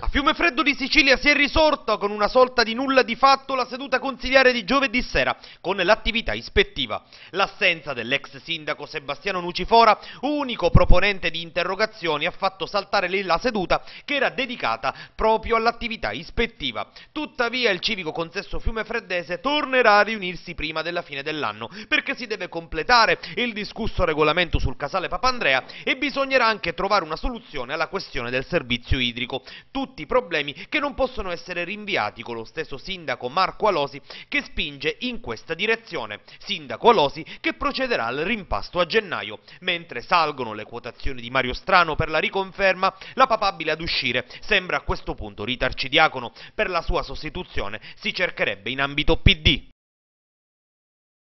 A Fiume Freddo di Sicilia si è risorta con una sorta di nulla di fatto la seduta consigliare di giovedì sera con l'attività ispettiva. L'assenza dell'ex sindaco Sebastiano Nucifora, unico proponente di interrogazioni, ha fatto saltare lì la seduta che era dedicata proprio all'attività ispettiva. Tuttavia il civico consesso fiume freddese tornerà a riunirsi prima della fine dell'anno perché si deve completare il discusso regolamento sul casale Papandrea e bisognerà anche trovare una soluzione alla questione del servizio idrico. Tutti tutti problemi che non possono essere rinviati con lo stesso sindaco Marco Alosi che spinge in questa direzione, sindaco Alosi che procederà al rimpasto a gennaio, mentre salgono le quotazioni di Mario Strano per la riconferma, la papabile ad uscire sembra a questo punto Rita Arcidiacono, per la sua sostituzione si cercherebbe in ambito PD.